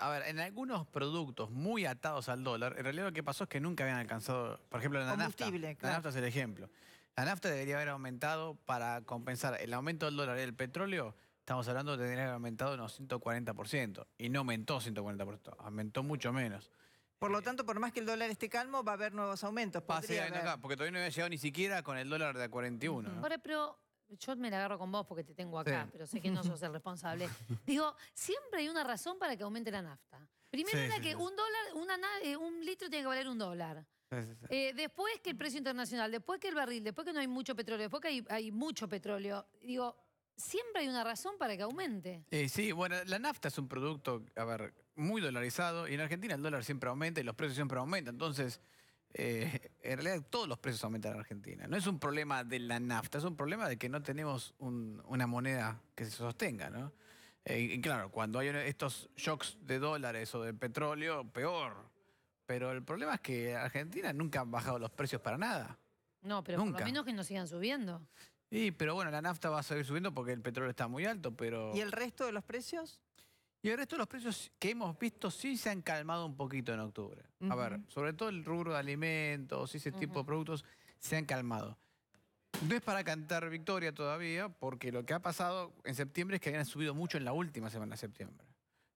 a ver, en algunos productos muy atados al dólar, en realidad lo que pasó es que nunca habían alcanzado, por ejemplo, la nafta. Claro. La nafta es el ejemplo. La nafta debería haber aumentado para compensar el aumento del dólar y del petróleo. Estamos hablando de haber aumentado unos 140%. Y no aumentó 140%, aumentó mucho menos. Por lo eh, tanto, por más que el dólar esté calmo, va a haber nuevos aumentos. Ah, Pase acá, porque todavía no había llegado ni siquiera con el dólar de 41 yo me la agarro con vos porque te tengo acá, pero sé que no sos el responsable. Digo, siempre hay una razón para que aumente la nafta. Primero que un dólar, eh, un litro tiene que valer un dólar. Eh, después que el precio internacional, después que el barril, después que no hay mucho petróleo, después que hay, mucho petróleo. Digo, siempre hay una razón para que aumente. Eh, sí, bueno, la nafta es un producto, a ver, muy dolarizado y en Argentina el dólar siempre aumenta y los precios siempre aumentan. Entonces, eh, en realidad todos los precios aumentan en Argentina. No es un problema de la nafta, es un problema de que no tenemos una moneda que se sostenga, ¿no? Eh, y claro, cuando hay estos shocks de dólares o de petróleo, peor. Pero el problema es que Argentina nunca han bajado los precios para nada. No, pero nunca. por lo menos que no sigan subiendo. Sí, pero bueno, la nafta va a seguir subiendo porque el petróleo está muy alto, pero... ¿Y el resto de los precios? Y el resto de los precios que hemos visto sí se han calmado un poquito en octubre. A ver, sobre todo el rubro de alimentos, y ese tipo de productos se han calmado. No es para cantar victoria todavía, porque lo que ha pasado en septiembre es que habían subido mucho en la última semana de septiembre.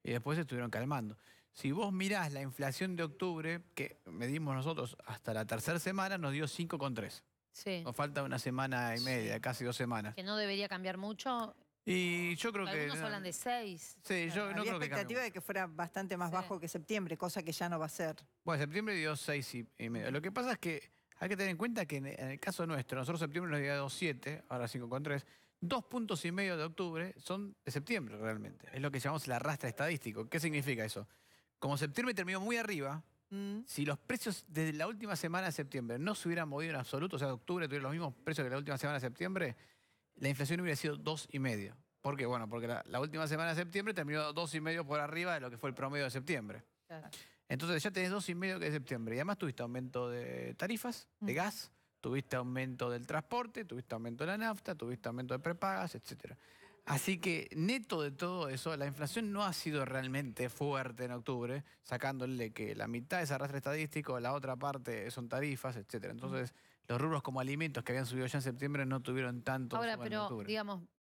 Y después estuvieron calmando. Si vos mirás la inflación de octubre, que medimos nosotros hasta la tercera semana, nos dio 5,3. Sí. Nos falta una semana y media, casi dos semanas. Que no debería cambiar mucho. Y yo creo que... Algunos hablan de 6. Sí, yo no creo que expectativa de que fuera bastante más bajo que septiembre, cosa que ya no va a ser. Bueno, septiembre dio seis y, medio. Lo que pasa es que hay que tener en cuenta que en, el caso nuestro, nosotros septiembre nos dio 7, ahora 5,3. Dos puntos y medio de octubre son de septiembre realmente. Es lo que llamamos la arrastre estadístico. ¿Qué significa eso? Como septiembre terminó muy arriba, mm. Si los precios desde la última semana de septiembre no se hubieran movido en absoluto, o sea, de octubre tuvieron los mismos precios que la última semana de septiembre, la inflación hubiera sido dos y medio. ¿Por qué? Bueno, porque la, última semana de septiembre terminó dos y medio por arriba de lo que fue el promedio de septiembre. Entonces ya tenés dos y medio que es septiembre. Y además tuviste aumento de tarifas, de mm. gas, tuviste aumento del transporte, tuviste aumento de la nafta, tuviste aumento de prepagas, etc. Así que neto de todo eso, la inflación no ha sido realmente fuerte en octubre, sacándole que la mitad es arrastre estadístico, la otra parte son tarifas, etc. Entonces mm. los rubros como alimentos que habían subido ya en septiembre no tuvieron tanto. Ahora, pero en digamos,